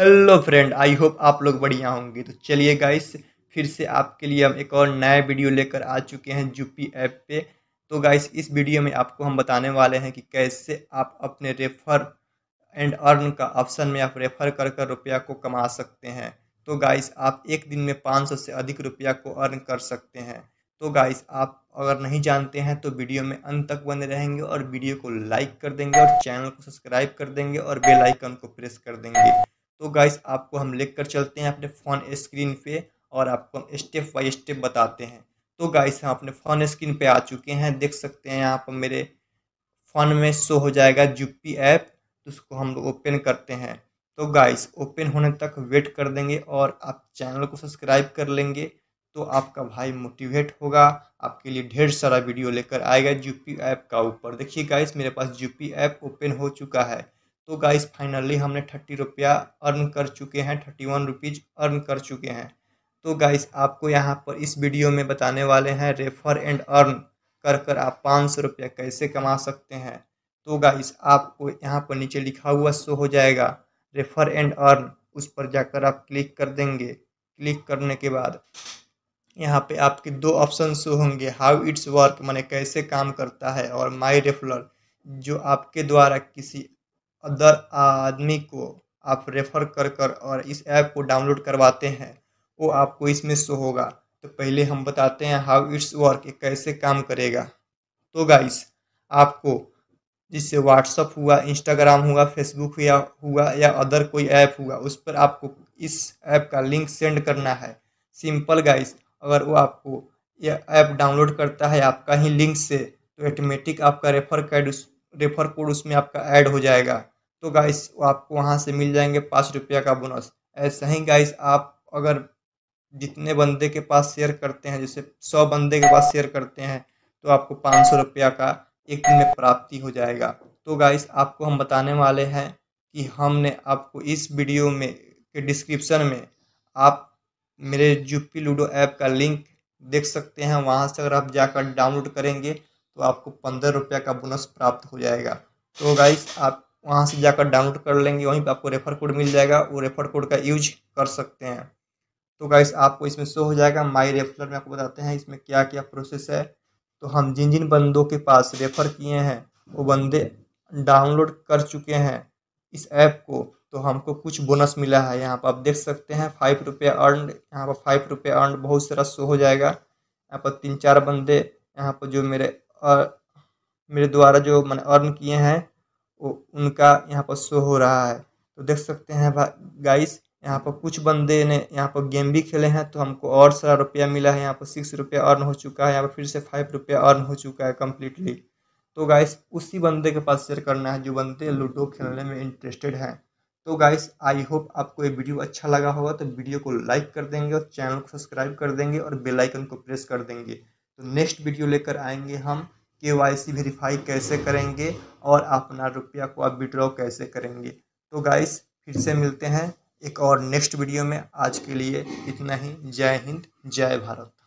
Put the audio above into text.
hello friend I hope आप लोग बढ़िया होंगे तो चलिए गाइस फिर से आपके लिए हम एक और नया वीडियो लेकर आ चुके हैं जूपी ऐप पे तो गाइस इस वीडियो में आपको हम बताने वाले हैं कि कैसे आप अपने रेफर एंड अर्न का ऑप्शन में आप रेफर कर कर रुपया को कमा सकते हैं तो गाइस आप एक दिन में पाँच से अधिक रुपया को अर्न कर सकते हैं तो गाइस आप अगर नहीं जानते हैं तो वीडियो में अंत तक बने रहेंगे और वीडियो को लाइक कर देंगे और चैनल को सब्सक्राइब कर देंगे और बेल आइकन को प्रेस कर देंगे तो गाइस आपको हम लेकर चलते हैं अपने फ़ोन स्क्रीन पे और आपको हम स्टेप बाई स्टेप बताते हैं तो गाइस हम अपने फ़ोन स्क्रीन पे आ चुके हैं देख सकते हैं यहाँ पर मेरे फ़ोन में शो हो जाएगा जूपी ऐप तो उसको हम लोग ओपन करते हैं तो गाइस ओपन होने तक वेट कर देंगे और आप चैनल को सब्सक्राइब कर लेंगे तो आपका भाई मोटिवेट होगा आपके लिए ढेर सारा वीडियो लेकर आएगा जूपी ऐप का ऊपर देखिए गाइस मेरे पास जूपी ऐप ओपन हो चुका है तो गाइस फाइनली हमने थर्टी रुपया अर्न कर चुके हैं थर्टी वन रुपीज़ अर्न कर चुके हैं तो गाइस आपको यहाँ पर इस वीडियो में बताने वाले हैं रेफर एंड अर्न कर कर आप पाँच सौ रुपया कैसे कमा सकते हैं तो गाइस आपको यहाँ पर नीचे लिखा हुआ शो हो जाएगा रेफर एंड अर्न उस पर जाकर आप क्लिक कर देंगे क्लिक करने के बाद यहाँ पे आपके दो ऑप्शन शो होंगे हाउ इट्स वर्क मैंने कैसे काम करता है और माई रेफलर जो आपके द्वारा किसी अदर आदमी को आप रेफ़र कर कर और इस ऐप को डाउनलोड करवाते हैं वो आपको इसमें शो होगा तो पहले हम बताते हैं हाउ इट्स वर्क कैसे काम करेगा तो गाइस आपको जिससे व्हाट्सअप हुआ इंस्टाग्राम हुआ फेसबुक हुआ हुआ या अदर कोई ऐप हुआ उस पर आपको इस ऐप का लिंक सेंड करना है सिंपल गाइस अगर वो आपको यह ऐप डाउनलोड करता है आपका ही लिंक से तो ऑटोमेटिक आपका रेफर कैड उस रेफर कोड उसमें आपका ऐड हो जाएगा तो गाइस आपको वहाँ से मिल जाएंगे पाँच रुपया का बोनस ऐसा ही गाइस आप अगर जितने बंदे के पास शेयर करते हैं जैसे सौ बंदे के पास शेयर करते हैं तो आपको पाँच सौ रुपया का एक दिन में प्राप्ति हो जाएगा तो गाइस आपको हम बताने वाले हैं कि हमने आपको इस वीडियो में के डिस्क्रिप्शन में आप मेरे जूपी लूडो ऐप का लिंक देख सकते हैं वहाँ से अगर आप जाकर डाउनलोड करेंगे तो आपको पंद्रह रुपया का बोनस प्राप्त हो जाएगा तो गाइस आप वहाँ से जाकर डाउनलोड कर लेंगे वहीं पर आपको रेफर कोड मिल जाएगा वो रेफर कोड का यूज कर सकते हैं तो गाइस आपको इसमें शो हो जाएगा माई रेफर में आपको बताते हैं इसमें क्या क्या प्रोसेस है तो हम जिन जिन बंदों के पास रेफ़र किए हैं वो बंदे डाउनलोड कर चुके हैं इस ऐप को तो हमको कुछ बोनस मिला है यहाँ पर आप देख सकते हैं फाइव रुपये अर्न यहाँ पर फाइव रुपये अर्न बहुत सारा शो हो जाएगा यहाँ पर तीन चार बंदे यहाँ पर जो मेरे आ, मेरे द्वारा जो मैंने अर्न किए हैं उनका यहाँ पर शो हो रहा है तो देख सकते हैं गाइस यहाँ पर कुछ बंदे ने यहाँ पर गेम भी खेले हैं तो हमको और सारा रुपया मिला है यहाँ पर सिक्स रुपया अर्न हो चुका है यहाँ पर फिर से फाइव रुपया अर्न हो चुका है कम्प्लीटली तो गाइस उसी बंदे के पास शेयर करना है जो बंदे लूडो खेलने में इंटरेस्टेड हैं तो गाइस आई होप आपको ये वीडियो अच्छा लगा होगा तो वीडियो को लाइक कर देंगे और चैनल को सब्सक्राइब कर देंगे और बेलाइकन को प्रेस कर देंगे तो नेक्स्ट वीडियो लेकर आएंगे हम के वेरीफाई कैसे करेंगे और अपना रुपया को आप विड्रॉ कैसे करेंगे तो गाइस फिर से मिलते हैं एक और नेक्स्ट वीडियो में आज के लिए इतना ही जय हिंद जय भारत